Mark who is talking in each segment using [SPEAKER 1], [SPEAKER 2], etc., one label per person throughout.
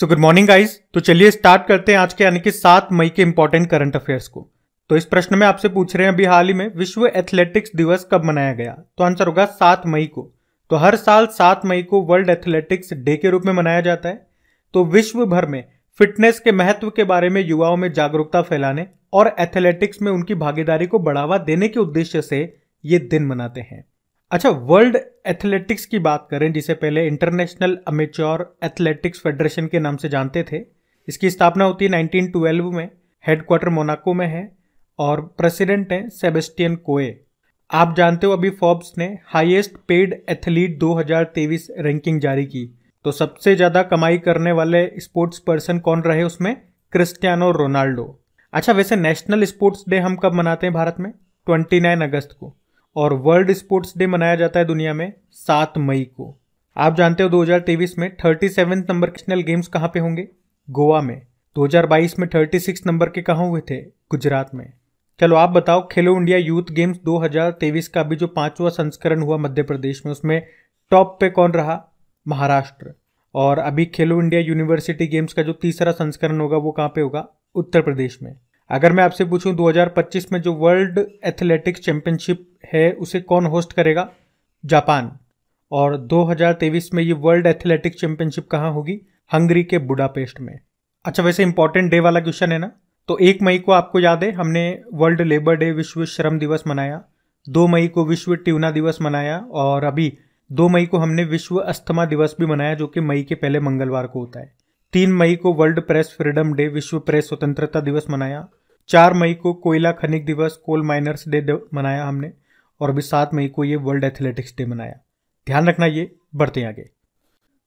[SPEAKER 1] so good morning guys तो चलिए start करते हैं आज के यानी कि सात मई के इंपॉर्टेंट करंट अफेयर्स को तो इस प्रश्न में आपसे पूछ रहे हैं अभी हाल ही में विश्व एथलेटिक्स दिवस कब मनाया गया तो आंसर होगा सात मई को तो हर साल सात मई को वर्ल्ड एथलेटिक्स डे के रूप में मनाया जाता है तो विश्व भर में फिटनेस के महत्व के बारे में युवाओं में जागरूकता फैलाने और एथलेटिक्स में उनकी भागीदारी को बढ़ावा देने के उद्देश्य से ये दिन मनाते हैं अच्छा वर्ल्ड एथलेटिक्स की बात करें जिसे पहले इंटरनेशनल अमेच्योर एथलेटिक्स फेडरेशन के नाम से जानते थे इसकी स्थापना होती है 1912 में हेडक्वार्टर मोनाको में है और प्रेसिडेंट हैं सेबेस्टियन कोए आप जानते हो अभी फॉर्ब्स ने हाईएस्ट पेड एथलीट 2023 रैंकिंग जारी की तो सबसे ज़्यादा कमाई करने वाले स्पोर्ट्स पर्सन कौन रहे उसमें क्रिस्टियानो रोनाल्डो अच्छा वैसे नेशनल स्पोर्ट्स डे हम कब मनाते हैं भारत में 29 अगस्त को और वर्ल्ड स्पोर्ट्स डे मनाया जाता है दुनिया में सात मई को आप जानते हो 2023 में थर्टी नंबर नेशनल गेम्स कहाँ पे होंगे गोवा में 2022 में 36 नंबर के कहाँ हुए थे गुजरात में चलो आप बताओ खेलो इंडिया यूथ गेम्स 2023 का भी जो पांचवा संस्करण हुआ मध्य प्रदेश में उसमें टॉप पे कौन रहा महाराष्ट्र और अभी खेलो इंडिया यूनिवर्सिटी गेम्स का जो तीसरा संस्करण होगा वो कहाँ पे होगा उत्तर प्रदेश में अगर मैं आपसे पूछूं 2025 में जो वर्ल्ड एथलेटिक्स चैंपियनशिप है उसे कौन होस्ट करेगा जापान और 2023 में ये वर्ल्ड एथलेटिक चैंपियनशिप कहाँ होगी हंगरी के बुडापेस्ट में अच्छा वैसे इंपॉर्टेंट डे वाला क्वेश्चन है ना तो एक मई को आपको याद है हमने वर्ल्ड लेबर डे विश्व श्रम दिवस मनाया दो मई को विश्व ट्यूना दिवस मनाया और अभी दो मई को हमने विश्व अस्थमा दिवस भी मनाया जो कि मई के पहले मंगलवार को होता है तीन मई को वर्ल्ड प्रेस फ्रीडम डे विश्व प्रेस स्वतंत्रता दिवस मनाया चार मई को कोयला खनिक दिवस कोल माइनर्स डे मनाया हमने और अभी सात मई को ये वर्ल्ड एथलेटिक्स डे मनाया ध्यान रखना ये बढ़ते आगे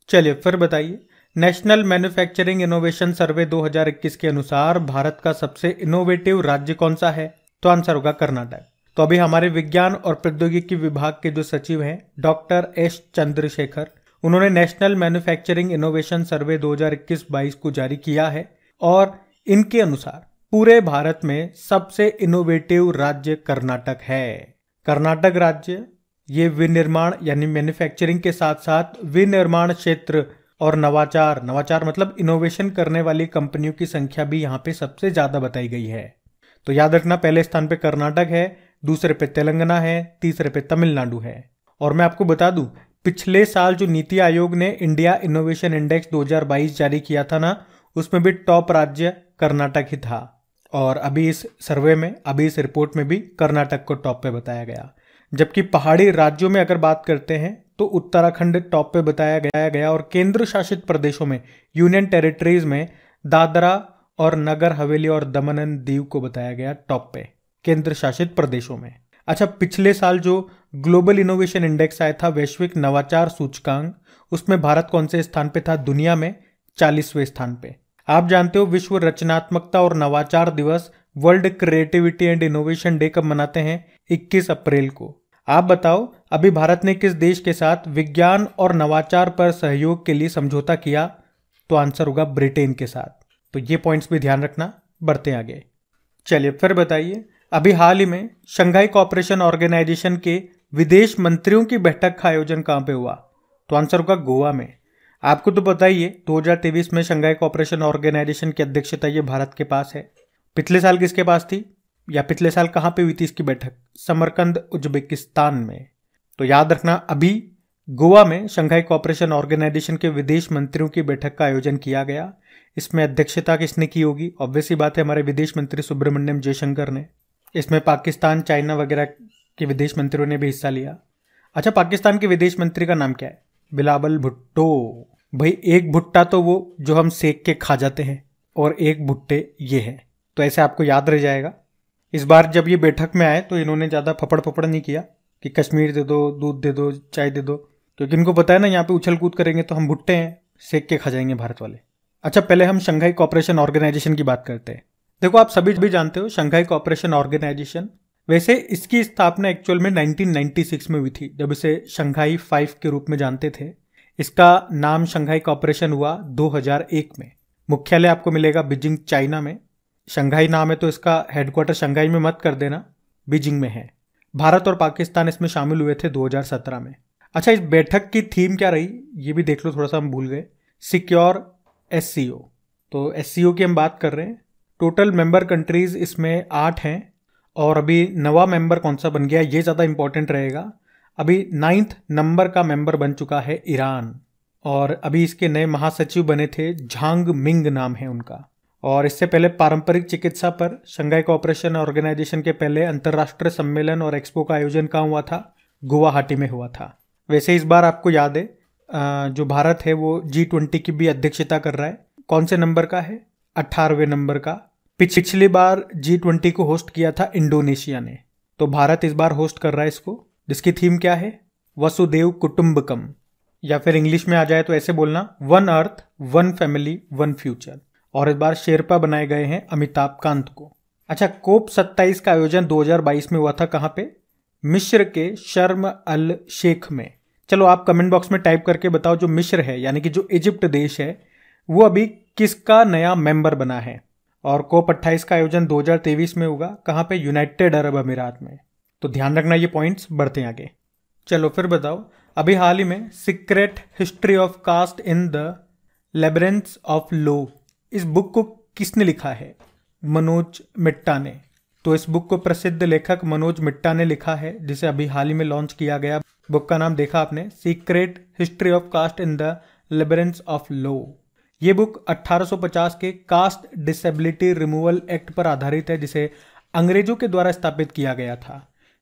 [SPEAKER 1] चलिए फिर बताइए नेशनल मैन्युफैक्चरिंग इनोवेशन सर्वे 2021 के अनुसार भारत का सबसे इनोवेटिव राज्य कौन सा है तो आंसर होगा कर्नाटक तो अभी हमारे विज्ञान और प्रौद्योगिकी विभाग के जो सचिव हैं डॉक्टर एस चंद्रशेखर उन्होंने नेशनल मैन्युफैक्चरिंग इनोवेशन सर्वे 2021-22 को जारी किया है और इनके अनुसार पूरे भारत में सबसे इनोवेटिव राज्य कर्नाटक है कर्नाटक राज्य ये विनिर्माण यानी मैन्युफैक्चरिंग के साथ साथ विनिर्माण क्षेत्र और नवाचार नवाचार मतलब इनोवेशन करने वाली कंपनियों की संख्या भी यहाँ पे सबसे ज़्यादा बताई गई है तो याद रखना पहले स्थान पे कर्नाटक है दूसरे पे तेलंगाना है तीसरे पे तमिलनाडु है और मैं आपको बता दूं पिछले साल जो नीति आयोग ने इंडिया इनोवेशन इंडेक्स 2022 जारी किया था ना उसमें भी टॉप राज्य कर्नाटक ही था और अभी इस सर्वे में अभी इस रिपोर्ट में भी कर्नाटक को टॉप पे बताया गया जबकि पहाड़ी राज्यों में अगर बात करते हैं तो उत्तराखंड टॉप पे बताया गया गया और केंद्र शासित प्रदेशों में यूनियन टेरिटरीज में दादरा और नगर हवेली और दमन एंड दीव को बताया गया टॉप पे केंद्र शासित प्रदेशों में अच्छा पिछले साल जो ग्लोबल इनोवेशन इंडेक्स आया था वैश्विक नवाचार सूचकांक उसमें भारत कौन से स्थान पे था दुनिया में चालीसवें स्थान पे आप जानते हो विश्व रचनात्मकता और नवाचार दिवस world creativity and innovation day कब मनाते हैं 21 अप्रैल को आप बताओ अभी भारत ने किस देश के साथ विज्ञान और नवाचार पर सहयोग के लिए समझौता किया तो आंसर होगा ब्रिटेन के साथ तो ये पॉइंट्स भी ध्यान रखना बढ़ते आगे चलिए फिर बताइए अभी हाल ही में शंघाई कॉपरेशन ऑर्गेनाइजेशन के विदेश मंत्रियों की बैठक का आयोजन कहां पे हुआ तो आंसर होगा गोवा में आपको तो पता ही है 2023 में शंघाई कॉपरेशन ऑर्गेनाइजेशन की अध्यक्षता ये भारत के पास है पिछले साल किसके पास थी या पिछले साल कहाँ पे हुई थी इसकी बैठक समरकंद उज्बेकिस्तान में तो याद रखना अभी गोवा में शंघाई कॉपरेशन ऑर्गेनाइजेशन के विदेश मंत्रियों की बैठक का आयोजन किया गया इसमें अध्यक्षता किसने की होगी ऑब्वियसली बात है हमारे विदेश मंत्री सुब्रमण्यम जयशंकर ने इसमें पाकिस्तान चाइना वगैरह के विदेश मंत्रियों ने भी हिस्सा लिया अच्छा पाकिस्तान के विदेश मंत्री का नाम क्या है बिलावल भुट्टो भाई एक भुट्टा तो वो जो हम सेक के खा जाते हैं और एक भुट्टे ये है तो ऐसे आपको याद रह जाएगा इस बार जब ये बैठक में आए तो इन्होंने ज़्यादा फपड़ फपड़ नहीं किया कि कश्मीर दे दो दूध दे दो चाय दे दो क्योंकि इनको पता है ना यहाँ पे उछल कूद करेंगे तो हम भुट्टे हैं सेक के खा जाएंगे भारत वाले अच्छा पहले हम शंघाई कॉपरेशन ऑर्गेनाइजेशन की बात करते हैं देखो आप सभी भी जानते हो शंघाई कॉपरेशन ऑर्गेनाइजेशन वैसे इसकी स्थापना एक्चुअल में 1996 में हुई थी जब इसे शंघाई फाइव के रूप में जानते थे इसका नाम शंघाई कॉपरेशन हुआ 2001 में मुख्यालय आपको मिलेगा बीजिंग चाइना में शंघाई नाम है तो इसका हेडक्वार्टर शंघाई में मत कर देना बीजिंग में है भारत और पाकिस्तान इसमें शामिल हुए थे 2017 में अच्छा इस बैठक की थीम क्या रही ये भी देख लो थोड़ा सा हम भूल गए सिक्योर एस तो एस की हम बात कर रहे हैं टोटल मेंबर कंट्रीज़ इसमें आठ हैं और अभी नवा मेंबर कौन सा बन गया ये ज़्यादा इंपॉर्टेंट रहेगा अभी नाइन्थ नंबर का मेंबर बन चुका है ईरान और अभी इसके नए महासचिव बने थे झांग मिंग नाम है उनका और इससे पहले पारंपरिक चिकित्सा पर शंघाई कोऑपरेशन ऑर्गेनाइजेशन के पहले अंतर्राष्ट्रीय सम्मेलन और एक्सपो का आयोजन कहाँ हुआ था गुवाहाटी में हुआ था वैसे इस बार आपको याद है जो भारत है वो जी ट्वेंटी की भी अध्यक्षता कर रहा है कौन से नंबर का है अट्ठारहवें नंबर का पिछली बार जी ट्वेंटी को होस्ट किया था इंडोनेशिया ने तो भारत इस बार होस्ट कर रहा है इसको जिसकी थीम क्या है वसुदेव कुटुंबकम या फिर इंग्लिश में आ जाए तो ऐसे बोलना one earth one family one future और इस बार शेरपा बनाए गए हैं अमिताभ कांत को अच्छा कोप 27 का आयोजन 2022 में हुआ था कहां पे मिश्र के शर्म अल शेख में चलो आप कमेंट बॉक्स में टाइप करके बताओ जो मिश्र है यानी कि जो इजिप्ट देश है वो अभी किसका नया मेंबर बना है और कोप 28 का आयोजन 2023 में होगा कहां पे यूनाइटेड अरब अमीरात में तो ध्यान रखना ये पॉइंट्स बढ़ते हैं आगे चलो फिर बताओ अभी हाल ही में secret history of caste in the labyrinths of low इस बुक को किसने लिखा है मनोज मिट्टा ने तो इस बुक को प्रसिद्ध लेखक मनोज मिट्टा ने लिखा है जिसे अभी हाल ही में लॉन्च किया गया बुक का नाम देखा आपने secret history of caste in the labyrinths of low ये बुक 1850 के कास्ट डिसेबिलिटी रिमूवल एक्ट पर आधारित है जिसे अंग्रेजों के द्वारा स्थापित किया गया था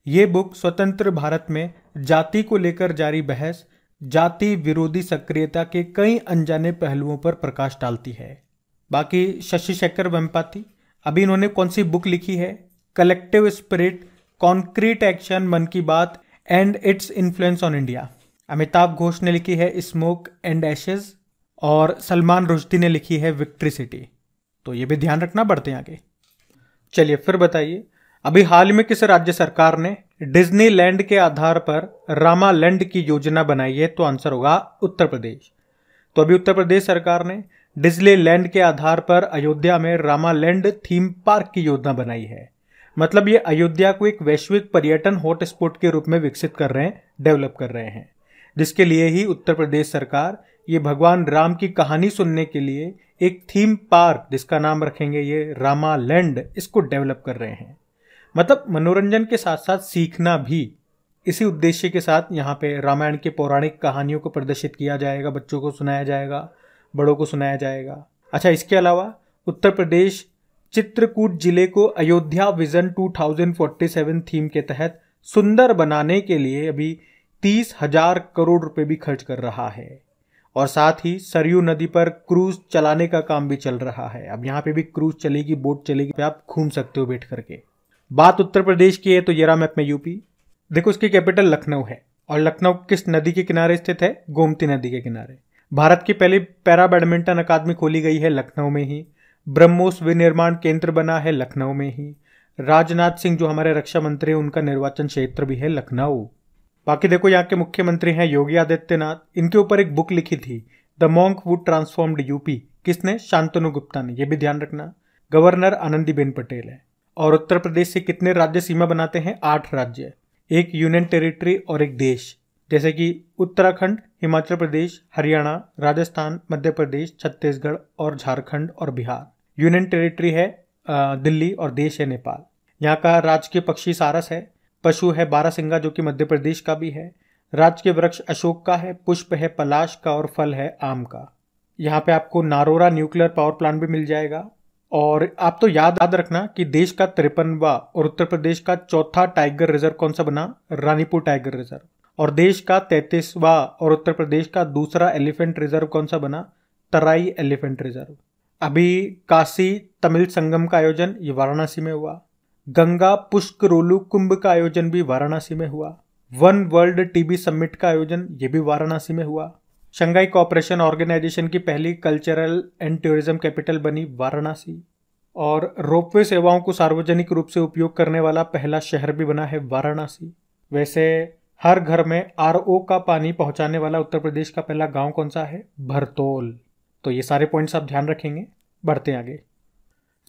[SPEAKER 1] ये बुक स्वतंत्र भारत में जाति को लेकर जारी बहस जाति विरोधी सक्रियता के कई अनजाने पहलुओं पर प्रकाश डालती है बाकी शशि शेखर वेम्पाती अभी इन्होंने कौन सी बुक लिखी है collective spirit concrete action Mann Ki Baat and its influence on India Amitabh Ghosh ने लिखी है स्मोक एंड एशेज और सलमान रुश्दी ने लिखी है विक्ट्री सिटी तो ये भी ध्यान रखना बढ़ते हैं आगे चलिए फिर बताइए अभी हाल में किस राज्य सरकार ने डिजनी लैंड के आधार पर रामा लैंड की योजना बनाई है तो आंसर होगा उत्तर प्रदेश तो अभी उत्तर प्रदेश सरकार ने डिज्नी लैंड के आधार पर अयोध्या में रामा लैंड थीम पार्क की योजना बनाई है मतलब ये अयोध्या को एक वैश्विक पर्यटन हॉटस्पॉट के रूप में विकसित कर रहे हैं डेवलप कर रहे हैं जिसके लिए ही उत्तर प्रदेश सरकार ये भगवान राम की कहानी सुनने के लिए एक थीम पार्क जिसका नाम रखेंगे ये रामा लैंड इसको डेवलप कर रहे हैं मतलब मनोरंजन के साथ साथ सीखना भी इसी उद्देश्य के साथ यहाँ पे रामायण के पौराणिक कहानियों को प्रदर्शित किया जाएगा बच्चों को सुनाया जाएगा बड़ों को सुनाया जाएगा अच्छा इसके अलावा उत्तर प्रदेश चित्रकूट जिले को अयोध्या विजन 2047 थीम के तहत सुंदर बनाने के लिए अभी तीस हजार करोड़ रुपए भी खर्च कर रहा है और साथ ही सरयू नदी पर क्रूज चलाने का काम भी चल रहा है अब यहाँ पे भी क्रूज चलेगी बोट चलेगी आप घूम सकते हो बैठ करके बात उत्तर प्रदेश की है तो जरा मैप में यूपी देखो उसकी कैपिटल लखनऊ है और लखनऊ किस नदी के किनारे स्थित है गोमती नदी के किनारे भारत की पहली पैरा बैडमिंटन अकादमी खोली गई है लखनऊ में ही ब्रह्मोस विनिर्माण केंद्र बना है लखनऊ में ही राजनाथ सिंह जो हमारे रक्षा मंत्री हैं उनका निर्वाचन क्षेत्र भी है लखनऊ बाकी देखो यहाँ के मुख्यमंत्री हैं योगी आदित्यनाथ इनके ऊपर एक बुक लिखी थी the monk would transformed UP किसने शांतनु गुप्ता ने यह भी ध्यान रखना गवर्नर आनंदीबेन पटेल है और उत्तर प्रदेश से कितने राज्य सीमा बनाते हैं आठ राज्य एक यूनियन टेरिटरी और एक देश जैसे कि उत्तराखंड हिमाचल प्रदेश हरियाणा राजस्थान मध्य प्रदेश छत्तीसगढ़ और झारखंड और बिहार यूनियन टेरिटरी है दिल्ली और देश है नेपाल यहाँ का राजकीय पक्षी सारस है पशु है बारासिंगा जो कि मध्य प्रदेश का भी है राजकीय वृक्ष अशोक का है पुष्प है पलाश का और फल है आम का यहाँ पे आपको नारोरा न्यूक्लियर पावर प्लांट भी मिल जाएगा और आप तो याद याद रखना कि देश का तिरपनवा और उत्तर प्रदेश का चौथा टाइगर रिजर्व कौन सा बना रानीपुर टाइगर रिजर्व और देश का तैतीसवा और उत्तर प्रदेश का दूसरा एलिफेंट रिजर्व कौन सा बना तराई एलिफेंट रिजर्व अभी काशी तमिल संगम का आयोजन ये वाराणसी में हुआ गंगा पुष्करोलू कुंभ का आयोजन भी वाराणसी में हुआ वन वर्ल्ड टीबी समिट का आयोजन ये भी वाराणसी में हुआ शंघाई कॉपरेशन ऑर्गेनाइजेशन की पहली कल्चरल एंड टूरिज्म कैपिटल बनी वाराणसी और रोपवे सेवाओं को सार्वजनिक रूप से उपयोग करने वाला पहला शहर भी बना है वाराणसी वैसे हर घर में आर का पानी पहुंचाने वाला उत्तर प्रदेश का पहला गांव कौन सा है भरतोल तो ये सारे पॉइंट्स आप ध्यान रखेंगे बढ़ते आगे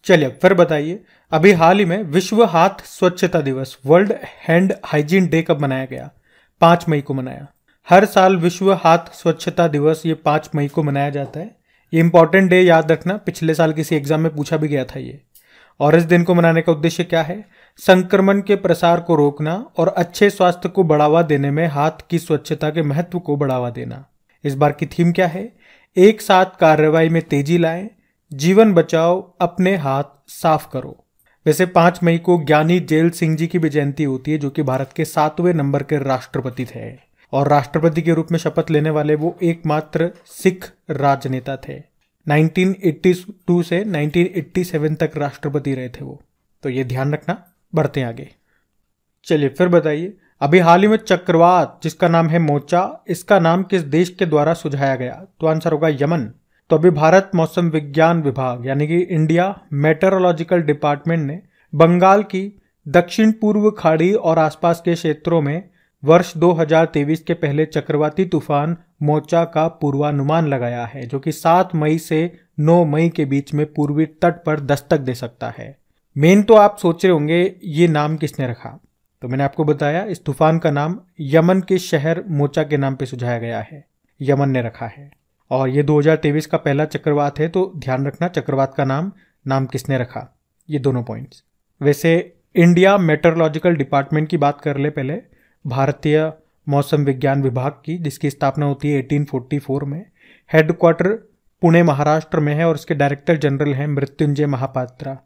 [SPEAKER 1] चलिए फिर बताइए अभी हाल ही में विश्व हाथ स्वच्छता दिवस वर्ल्ड हैंड हाइजीन डे कब मनाया गया पांच मई को मनाया हर साल विश्व हाथ स्वच्छता दिवस ये पाँच मई को मनाया जाता है ये इंपॉर्टेंट डे याद रखना पिछले साल किसी एग्जाम में पूछा भी गया था ये और इस दिन को मनाने का उद्देश्य क्या है संक्रमण के प्रसार को रोकना और अच्छे स्वास्थ्य को बढ़ावा देने में हाथ की स्वच्छता के महत्व को बढ़ावा देना इस बार की थीम क्या है एक साथ कार्रवाई में तेजी लाए जीवन बचाओ अपने हाथ साफ करो वैसे पांच मई को ज्ञानी जेल सिंह जी की भी जयंती होती है जो कि भारत के सातवें नंबर के राष्ट्रपति थे और राष्ट्रपति के रूप में शपथ लेने वाले वो एकमात्र सिख राजनेता थे 1982 से 1987 तक राष्ट्रपति रहे थे वो तो ये ध्यान रखना बढ़ते आगे चलिए फिर बताइए अभी हाल ही में चक्रवात जिसका नाम है मोचा इसका नाम किस देश के द्वारा सुझाया गया तो आंसर होगा यमन तो अभी भारत मौसम विज्ञान विभाग यानी कि इंडिया मेटरोलॉजिकल डिपार्टमेंट ने बंगाल की दक्षिण पूर्व खाड़ी और आसपास के क्षेत्रों में वर्ष 2023 के पहले चक्रवाती तूफान मोचा का पूर्वानुमान लगाया है जो कि 7 मई से 9 मई के बीच में पूर्वी तट पर दस्तक दे सकता है मेन तो आप सोच रहे होंगे ये नाम किसने रखा तो मैंने आपको बताया इस तूफान का नाम यमन के शहर मोचा के नाम पे सुझाया गया है यमन ने रखा है और ये 2023 का पहला चक्रवात है तो ध्यान रखना चक्रवात का नाम नाम किसने रखा ये दोनों पॉइंट्स वैसे इंडिया मेट्रोलॉजिकल डिपार्टमेंट की बात कर ले पहले भारतीय मौसम विज्ञान विभाग की जिसकी स्थापना होती है 1844 में हेडक्वार्टर पुणे महाराष्ट्र में है और इसके डायरेक्टर जनरल हैं मृत्युंजय महापात्रा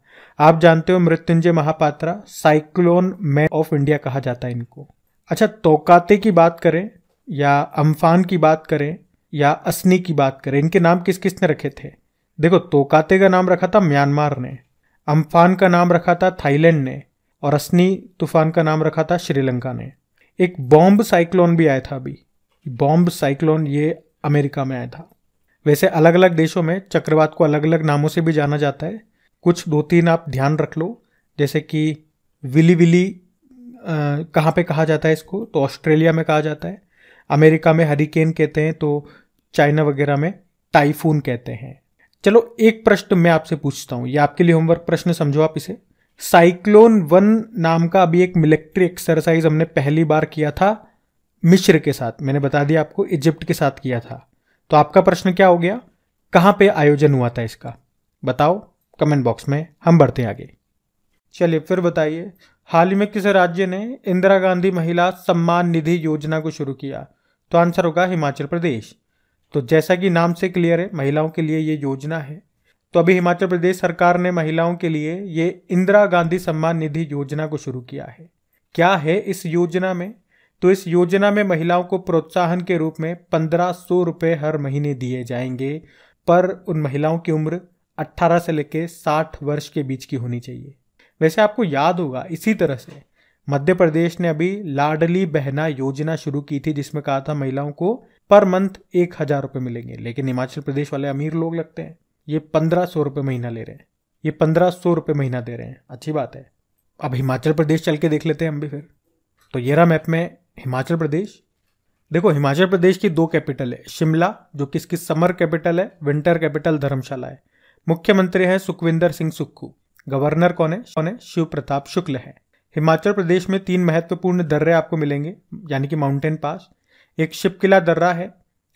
[SPEAKER 1] आप जानते हो Mrityunjay Mahapatra cyclone man of India कहा जाता है इनको अच्छा तोकाते की बात करें या अम्फान की बात करें या असनी की बात करें इनके नाम किस किस ने रखे थे देखो तोकाते का नाम रखा था म्यांमार ने अम्फान का नाम रखा था थाईलैंड ने और असनी तूफान का नाम रखा था श्रीलंका ने एक बॉम्ब साइक्लोन भी आया था अभी बॉम्ब साइक्लोन ये अमेरिका में आया था वैसे अलग अलग देशों में चक्रवात को अलग अलग नामों से भी जाना जाता है कुछ दो तीन आप ध्यान रख लो जैसे कि विली विली कहाँ पे कहा जाता है इसको तो ऑस्ट्रेलिया में कहा जाता है अमेरिका में हरिकेन कहते हैं तो चाइना वगैरह में टाइफून कहते हैं चलो एक प्रश्न मैं आपसे पूछता हूँ ये आपके लिए होमवर्क प्रश्न समझो आप इसे साइक्लोन वन नाम का अभी एक मिलिट्री एक्सरसाइज हमने पहली बार किया था मिश्र के साथ मैंने बता दिया आपको इजिप्ट के साथ किया था तो आपका प्रश्न क्या हो गया कहाँ पे आयोजन हुआ था इसका बताओ कमेंट बॉक्स में हम बढ़ते आगे चलिए फिर बताइए हाल ही में किस राज्य ने इंदिरा गांधी महिला सम्मान निधि योजना को शुरू किया तो आंसर होगा हिमाचल प्रदेश तो जैसा कि नाम से क्लियर है महिलाओं के लिए ये योजना है तो अभी हिमाचल प्रदेश सरकार ने महिलाओं के लिए ये इंदिरा गांधी सम्मान निधि योजना को शुरू किया है क्या है इस योजना में तो इस योजना में महिलाओं को प्रोत्साहन के रूप में पंद्रह सौ रुपये हर महीने दिए जाएंगे पर उन महिलाओं की उम्र 18 से लेकर 60 वर्ष के बीच की होनी चाहिए वैसे आपको याद होगा इसी तरह से मध्य प्रदेश ने अभी लाडली बहना योजना शुरू की थी जिसमें कहा था महिलाओं को पर मंथ एक हजार रुपये मिलेंगे लेकिन हिमाचल प्रदेश वाले अमीर लोग लगते हैं ये पंद्रह सौ रुपये महीना ले रहे हैं ये पंद्रह सौ रुपये महीना दे रहे हैं अच्छी बात है अब हिमाचल प्रदेश चल के देख लेते हैं हम भी फिर तो रहा मैप में हिमाचल प्रदेश देखो हिमाचल प्रदेश की दो कैपिटल है शिमला जो कि इसकी समर कैपिटल है विंटर कैपिटल धर्मशाला है मुख्यमंत्री है सुखविंदर सिंह सुक्खू गवर्नर कौन है कौन है शिव प्रताप शुक्ल है हिमाचल प्रदेश में तीन महत्वपूर्ण दर्रे आपको मिलेंगे यानी कि माउंटेन पास एक शिपकिला दर्रा है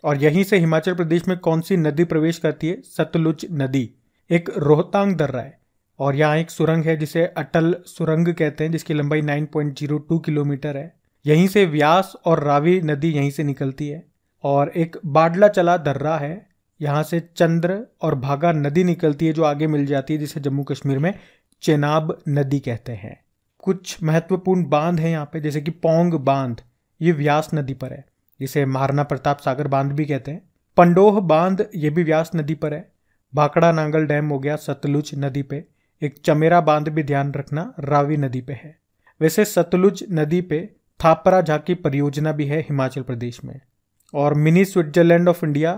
[SPEAKER 1] और यहीं से हिमाचल प्रदेश में कौन सी नदी प्रवेश करती है सतलुज नदी एक रोहतांग दर्रा है और यहाँ एक सुरंग है जिसे अटल सुरंग कहते हैं जिसकी लंबाई 9.02 किलोमीटर है यहीं से व्यास और रावी नदी यहीं से निकलती है और एक बाडला चला दर्रा है यहाँ से चंद्र और भागा नदी निकलती है जो आगे मिल जाती है जिसे जम्मू कश्मीर में चेनाब नदी कहते हैं कुछ महत्वपूर्ण बांध है यहाँ पे जैसे कि पोंग बांध ये व्यास नदी पर है जिसे महाराणा प्रताप सागर बांध भी कहते हैं पंडोह बांध ये भी व्यास नदी पर है भाकड़ा नांगल डैम हो गया सतलुज नदी पे एक चमेरा बांध भी ध्यान रखना रावी नदी पे है वैसे सतलुज नदी पे थापरा झाकी परियोजना भी है हिमाचल प्रदेश में और मिनी स्विट्जरलैंड ऑफ इंडिया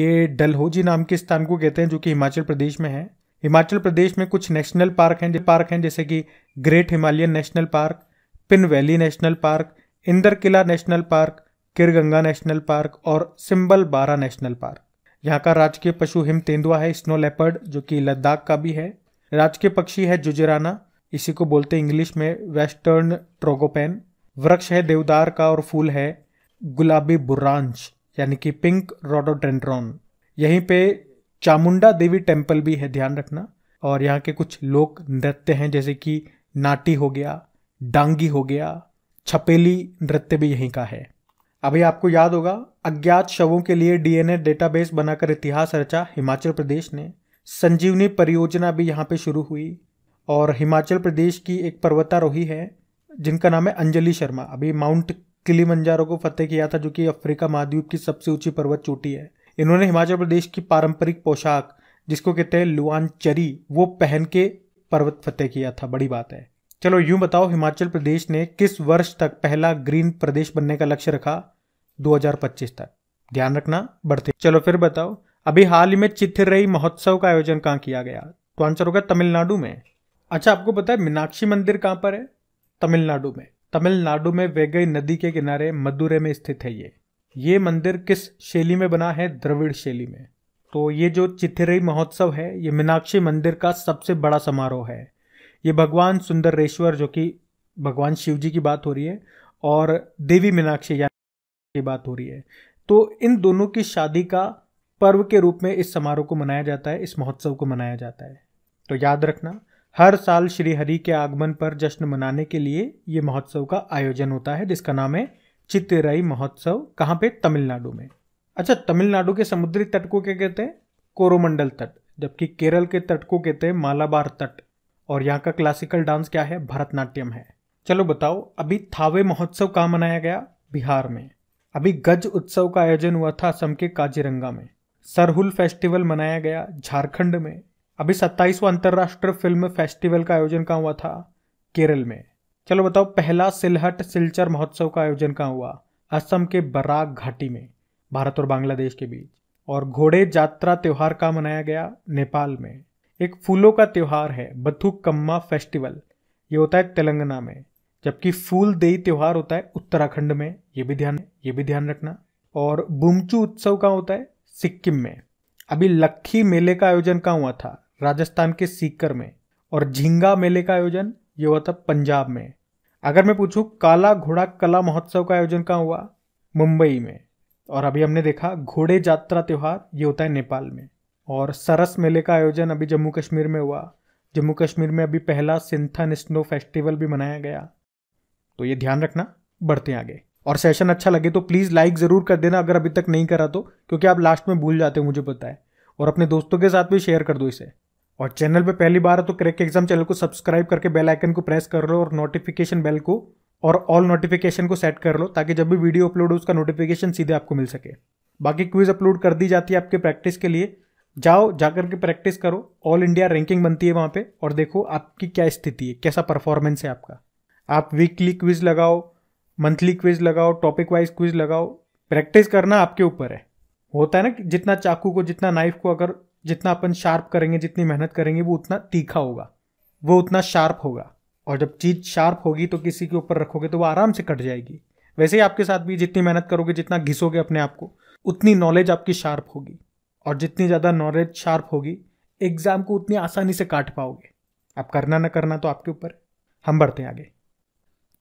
[SPEAKER 1] ये डलहोजी नाम के स्थान को कहते हैं जो कि हिमाचल प्रदेश में है हिमाचल प्रदेश में कुछ नेशनल पार्क हैं पार्क हैं जैसे कि great Himalayan national park Pin valley national park Inder Kila national park Kheerganga national park और सिम्बल बारा नेशनल पार्क यहाँ का राजकीय पशु हिम तेंदुआ है स्नो लेपर्ड जो कि लद्दाख का भी है राजकीय पक्षी है जुजराना इसी को बोलते इंग्लिश में वेस्टर्न ट्रोगोपेन वृक्ष है देवदार का और फूल है गुलाबी बुरांच यानी कि पिंक रोडोडेंड्रॉन यहीं पे चामुंडा देवी टेम्पल भी है ध्यान रखना और यहाँ के कुछ लोक नृत्य हैं जैसे कि नाटी हो गया डांगी हो गया छपेली नृत्य भी यहीं का है अभी आपको याद होगा अज्ञात शवों के लिए डीएनए डेटाबेस बनाकर इतिहास रचा हिमाचल प्रदेश ने संजीवनी परियोजना भी यहाँ पे शुरू हुई और हिमाचल प्रदेश की एक पर्वतारोही है जिनका नाम है अंजलि शर्मा अभी माउंट किलीमंजारो को फतेह किया था जो कि अफ्रीका महाद्वीप की सबसे ऊंची पर्वत चोटी है इन्होंने हिमाचल प्रदेश की पारंपरिक पोशाक जिसको कहते हैं लुआन चरी वो पहन के पर्वत फतेह किया था बड़ी बात है चलो यूं बताओ हिमाचल प्रदेश ने किस वर्ष तक पहला ग्रीन प्रदेश बनने का लक्ष्य रखा 2025 तक ध्यान रखना बढ़ते चलो फिर बताओ अभी हाल ही में रही महोत्सव का आयोजन कहाँ किया गया तो आंसर होगा तमिलनाडु में अच्छा आपको पता है मीनाक्षी मंदिर कहाँ पर है तमिलनाडु में तमिलनाडु में वेगई नदी के किनारे मदुरे में स्थित है ये ये मंदिर किस शैली में बना है द्रविड़ शैली में तो ये जो चिथिरई महोत्सव है ये मीनाक्षी मंदिर का सबसे बड़ा समारोह है ये भगवान सुंदरेश्वर जो कि भगवान शिव जी की बात हो रही है और देवी मीनाक्षी या की बात हो रही है तो इन दोनों की शादी का पर्व के रूप में इस समारोह को मनाया जाता है इस महोत्सव को मनाया जाता है तो याद रखना हर साल श्री हरि के आगमन पर जश्न मनाने के लिए ये महोत्सव का आयोजन होता है जिसका नाम है चित्तराई महोत्सव कहाँ पे तमिलनाडु में अच्छा तमिलनाडु के समुद्री तट को क्या कहते हैं कोरोमंडल तट जबकि केरल के तट को कहते हैं मालाबार तट और यहाँ का क्लासिकल डांस क्या है भरतनाट्यम है चलो बताओ अभी थावे महोत्सव कहाँ मनाया गया बिहार में अभी गज उत्सव का आयोजन हुआ था असम के काजीरंगा में सरहुल फेस्टिवल मनाया गया झारखंड में अभी सत्ताईसवां अंतर्राष्ट्रीय फिल्म फेस्टिवल का आयोजन कहाँ हुआ था केरल में चलो बताओ पहला सिलहट सिलचर महोत्सव का आयोजन कहाँ हुआ असम के बराग घाटी में भारत और बांग्लादेश के बीच और घोड़े यात्रा त्यौहार का मनाया गया नेपाल में एक फूलों का त्यौहार है बथुकम्मा फेस्टिवल ये होता है तेलंगाना में जबकि फूल देई त्यौहार होता है उत्तराखंड में ये भी ध्यान ये भी ध्यान रखना और बुमचू उत्सव कहाँ होता है सिक्किम में अभी लक्खी मेले का आयोजन कहाँ हुआ था राजस्थान के सीकर में और झींगा मेले का आयोजन ये हुआ था पंजाब में अगर मैं पूछूँ काला घोड़ा कला महोत्सव का आयोजन कहाँ हुआ मुंबई में और अभी हमने देखा घोड़े यात्रा त्यौहार ये होता है नेपाल में और सरस मेले का आयोजन अभी जम्मू कश्मीर में हुआ जम्मू कश्मीर में अभी पहला सिंथन स्नो फेस्टिवल भी मनाया गया तो ये ध्यान रखना बढ़ते हैं आगे और सेशन अच्छा लगे तो प्लीज़ लाइक ज़रूर कर देना अगर अभी तक नहीं करा तो क्योंकि आप लास्ट में भूल जाते हो मुझे पता है और अपने दोस्तों के साथ भी शेयर कर दो इसे और चैनल पे पहली बार तो क्रैक एग्जाम चैनल को सब्सक्राइब करके बेल आइकन को प्रेस कर लो और नोटिफिकेशन बेल को और ऑल नोटिफिकेशन को सेट कर लो ताकि जब भी वीडियो अपलोड हो उसका नोटिफिकेशन सीधे आपको मिल सके बाकी क्विज अपलोड कर दी जाती है आपके प्रैक्टिस के लिए जाओ जाकर के प्रैक्टिस करो ऑल इंडिया रैंकिंग बनती है वहाँ पे और देखो आपकी क्या स्थिति है कैसा परफॉर्मेंस है आपका आप वीकली क्विज लगाओ मंथली क्विज लगाओ टॉपिक वाइज क्विज लगाओ प्रैक्टिस करना आपके ऊपर है होता है ना कि जितना चाकू को जितना नाइफ को अगर जितना अपन शार्प करेंगे जितनी मेहनत करेंगे वो उतना तीखा होगा वो उतना शार्प होगा और जब चीज़ शार्प होगी तो किसी के ऊपर रखोगे तो वो आराम से कट जाएगी वैसे ही आपके साथ भी जितनी मेहनत करोगे जितना घिसोगे अपने आप को उतनी नॉलेज आपकी शार्प होगी और जितनी ज़्यादा नॉलेज शार्प होगी एग्ज़ाम को उतनी आसानी से काट पाओगे आप करना ना करना तो आपके ऊपर हम बढ़ते हैं आगे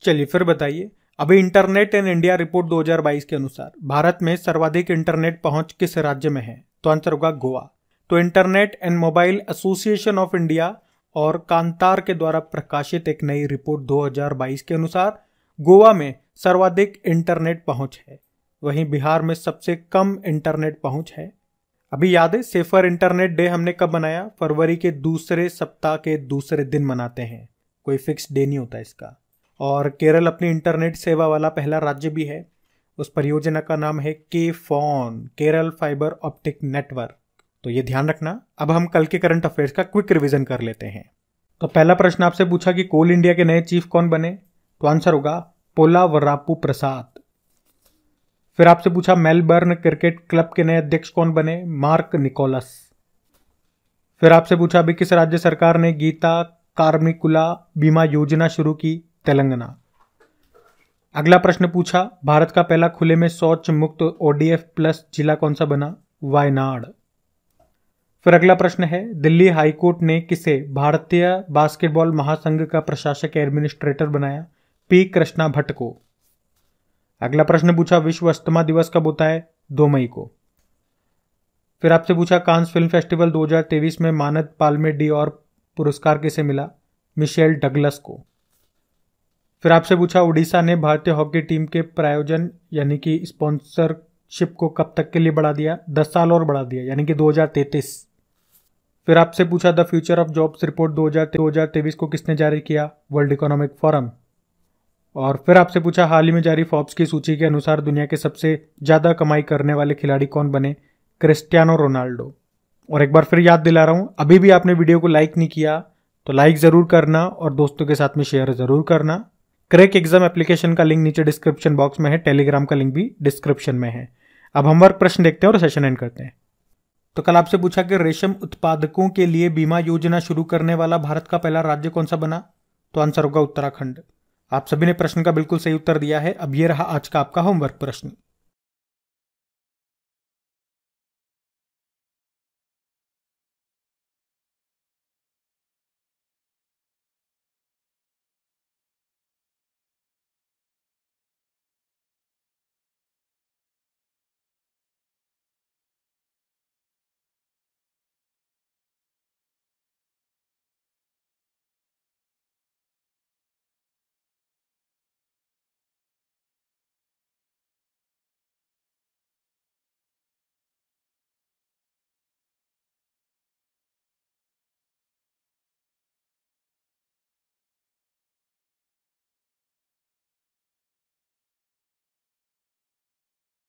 [SPEAKER 1] चलिए फिर बताइए अभी इंटरनेट इन इंडिया रिपोर्ट 2022 के अनुसार भारत में सर्वाधिक इंटरनेट पहुंच किस राज्य में है तो आंसर होगा गोवा तो internet and mobile association of India और कांतार के द्वारा प्रकाशित एक नई रिपोर्ट 2022 के अनुसार गोवा में सर्वाधिक इंटरनेट पहुंच है वहीं बिहार में सबसे कम इंटरनेट पहुंच है अभी याद है सेफर इंटरनेट डे हमने कब मनाया फरवरी के दूसरे सप्ताह के दूसरे दिन मनाते हैं कोई फिक्स डे नहीं होता इसका और केरल अपनी इंटरनेट सेवा वाला पहला राज्य भी है उस परियोजना का नाम है K FON Kerala fibre optic network तो ये ध्यान रखना अब हम कल के करंट अफेयर्स का क्विक रिविजन कर लेते हैं तो पहला प्रश्न आपसे पूछा कि कोल इंडिया के नए चीफ कौन बने तो आंसर होगा पोला वर्रापू प्रसाद फिर आपसे पूछा मेलबर्न क्रिकेट क्लब के नए अध्यक्ष कौन बने मार्क निकोलस फिर आपसे पूछा अभी किस राज्य सरकार ने गीता कार्मिकुला बीमा योजना शुरू की तेलंगाना अगला प्रश्न पूछा भारत का पहला खुले में शौच मुक्त ओडीएफ प्लस जिला कौन सा बना वायनाड फिर अगला प्रश्न है दिल्ली हाईकोर्ट ने किसे भारतीय बास्केटबॉल महासंघ का प्रशासक एडमिनिस्ट्रेटर बनाया पी कृष्णा भट्ट को अगला प्रश्न पूछा विश्व अस्थमा दिवस कब होता है दो मई को फिर आपसे पूछा कांस फिल्म फेस्टिवल 2023 में मानद पालमे डी और पुरस्कार किसे मिला मिशेल डगलस को फिर आपसे पूछा उड़ीसा ने भारतीय हॉकी टीम के प्रायोजन यानी कि स्पॉन्सरशिप को कब तक के लिए बढ़ा दिया दस साल और बढ़ा दिया यानी कि दो फिर आपसे पूछा the future of jobs report दो हजार को किसने जारी किया वर्ल्ड इकोनॉमिक फोरम और फिर आपसे पूछा हाल ही में जारी फॉब्स की सूची के अनुसार दुनिया के सबसे ज़्यादा कमाई करने वाले खिलाड़ी कौन बने क्रिस्टियानो रोनाल्डो और एक बार फिर याद दिला रहा हूँ अभी भी आपने वीडियो को लाइक नहीं किया तो लाइक ज़रूर करना और दोस्तों के साथ में शेयर ज़रूर करना क्रैक एग्जाम एप्लीकेशन का लिंक नीचे डिस्क्रिप्शन बॉक्स में है टेलीग्राम का लिंक भी डिस्क्रिप्शन में है अब हम वर्क प्रश्न देखते हैं और सेशन एंड करते हैं तो कल आपसे पूछा कि रेशम उत्पादकों के लिए बीमा योजना शुरू करने वाला भारत का पहला राज्य कौन सा बना तो आंसर होगा उत्तराखंड आप सभी ने प्रश्न का बिल्कुल सही उत्तर दिया है अब ये रहा आज का आपका होमवर्क प्रश्न